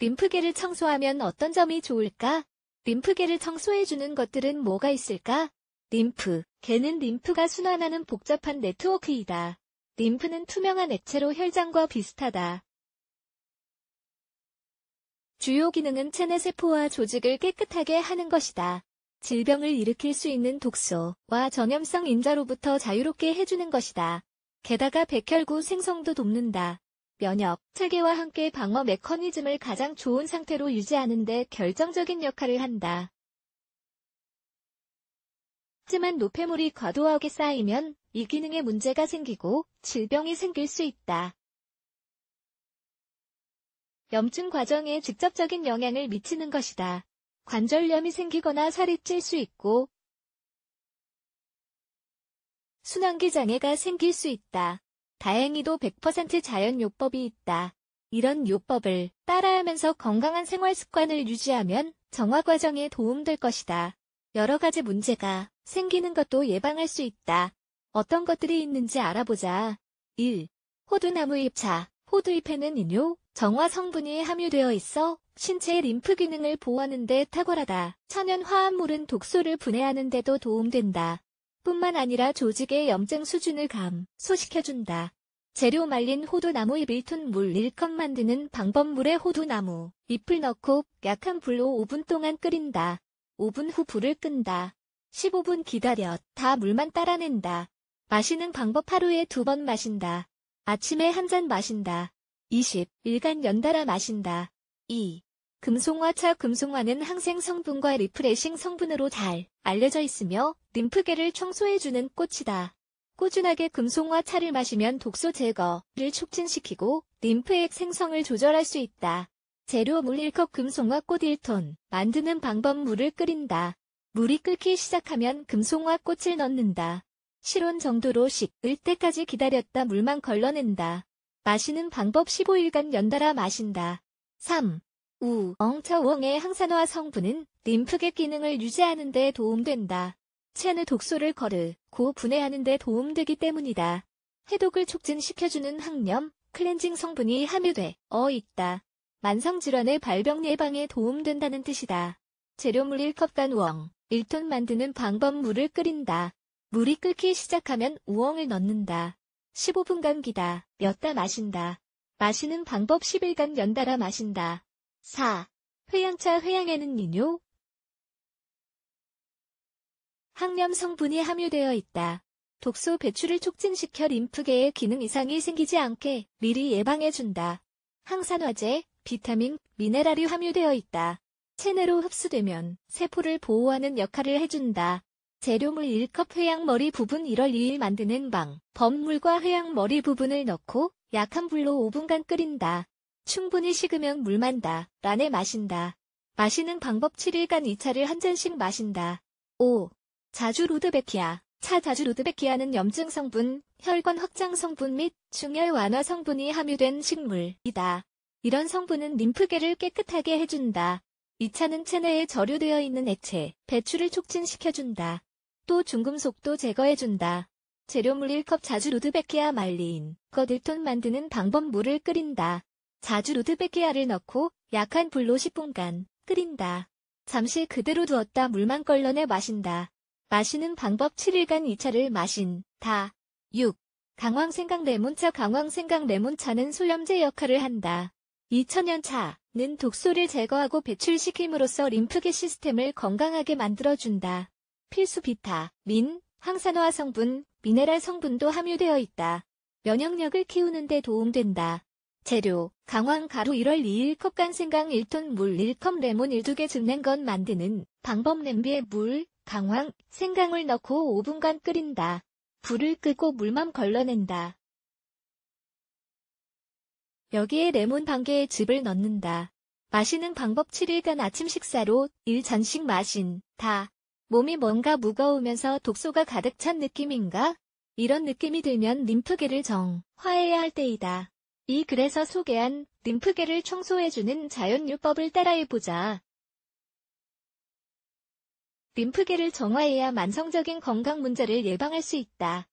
림프계를 청소하면 어떤 점이 좋을까? 림프계를 청소해주는 것들은 뭐가 있을까? 림프. 개는 림프가 순환하는 복잡한 네트워크이다. 림프는 투명한 액체로 혈장과 비슷하다. 주요 기능은 체내 세포와 조직을 깨끗하게 하는 것이다. 질병을 일으킬 수 있는 독소와 전염성 인자로부터 자유롭게 해주는 것이다. 게다가 백혈구 생성도 돕는다. 면역, 체계와 함께 방어 메커니즘을 가장 좋은 상태로 유지하는 데 결정적인 역할을 한다. 하지만 노폐물이 과도하게 쌓이면 이 기능에 문제가 생기고 질병이 생길 수 있다. 염증 과정에 직접적인 영향을 미치는 것이다. 관절염이 생기거나 살이 찔 수 있고 순환기 장애가 생길 수 있다. 다행히도 100% 자연 요법이 있다. 이런 요법을 따라하면서 건강한 생활 습관을 유지하면 정화 과정에 도움될 것이다. 여러 가지 문제가 생기는 것도 예방할 수 있다. 어떤 것들이 있는지 알아보자. 1. 호두나무 잎차. 호두잎에는 인요, 정화 성분이 함유되어 있어 신체의 림프 기능을 보호하는 데 탁월하다. 천연 화합물은 독소를 분해하는 데도 도움된다. 뿐만 아니라 조직의 염증 수준을 감소식해준다 재료 말린 호두나무잎 1톤 물 1컵 만드는 방법 물에 호두나무 잎을 넣고 약한 불로 5분 동안 끓인다. 5분 후 불을 끈다. 15분 기다려 다 물만 따라낸다. 마시는 방법 하루에 두 번 마신다. 아침에 한 잔 마신다. 20일간 연달아 마신다. 2. 금송화차 금송화는 항생 성분과 리프레싱 성분으로 잘 알려져 있으며 림프계를 청소해주는 꽃이다. 꾸준하게 금송화차를 마시면 독소 제거를 촉진시키고 림프액 생성을 조절할 수 있다. 재료 물 1컵 금송화 꽃 1톤 만드는 방법 물을 끓인다. 물이 끓기 시작하면 금송화 꽃을 넣는다. 실온 정도로 식을 때까지 기다렸다 물만 걸러낸다. 마시는 방법 15일간 연달아 마신다. 3. 우, 엉차웡의 항산화 성분은 림프계 기능을 유지하는 데 도움된다. 체내 독소를 거르, 고 분해하는 데 도움되기 때문이다. 해독을 촉진시켜주는 항염, 클렌징 성분이 함유돼 어 있다. 만성질환의 발병 예방에 도움된다는 뜻이다. 재료물 1컵간 우엉, 1톤 만드는 방법 물을 끓인다. 물이 끓기 시작하면 우엉을 넣는다. 15분간 기다, 몇다 마신다. 마시는 방법 10일간 연달아 마신다. 4. 회양차 회양에는 이뇨 항염 성분이 함유되어 있다. 독소 배출을 촉진시켜 림프계의 기능 이상이 생기지 않게 미리 예방해준다. 항산화제, 비타민, 미네랄이 함유되어 있다. 체내로 흡수되면 세포를 보호하는 역할을 해준다. 재료물 1컵 회양머리 부분 1월 2일 만드는 방, 범물과 회양머리 부분을 넣고 약한 불로 5분간 끓인다. 충분히 식으면 물만다. 란에 마신다. 마시는 방법 7일간 2 차를 한 잔씩 마신다. 5. 자주 로드베키아. 차 자주 로드베키아는 염증 성분, 혈관 확장 성분 및충혈 완화 성분이 함유된 식물이다. 이런 성분은 림프계를 깨끗하게 해준다. 2 차는 체내에 저류되어 있는 액체, 배출을 촉진시켜준다. 또 중금속도 제거해준다. 재료물 1컵 자주 로드베키아 말린, 것 1톤 만드는 방법 물을 끓인다. 자주 로트베키아를 넣고 약한 불로 10분간 끓인다. 잠시 그대로 두었다 물만 걸러내 마신다. 마시는 방법 7일간 이 차를 마신다. 6. 강황생강 레몬차 강황생강 레몬차는 소염제 역할을 한다. 2000년 차는 독소를 제거하고 배출시킴으로써 림프계 시스템을 건강하게 만들어준다. 필수 비타, 민, 항산화 성분, 미네랄 성분도 함유되어 있다. 면역력을 키우는 데 도움된다. 재료, 강황 가루 1월 2일 컵간 생강 1톤 물 1컵 레몬 1두개 증냉건 만드는 방법 냄비에 물, 강황, 생강을 넣고 5분간 끓인다. 불을 끄고 물만 걸러낸다. 여기에 레몬 반개의 즙을 넣는다. 마시는 방법 7일간 아침 식사로 1잔씩 마신, 다. 몸이 뭔가 무거우면서 독소가 가득 찬 느낌인가? 이런 느낌이 들면 림프계를 정, 화해야 할 때이다. 이 글에서 소개한 림프계를 청소해주는 자연요법을 따라해보자. 림프계를 정화해야 만성적인 건강 문제를 예방할 수 있다.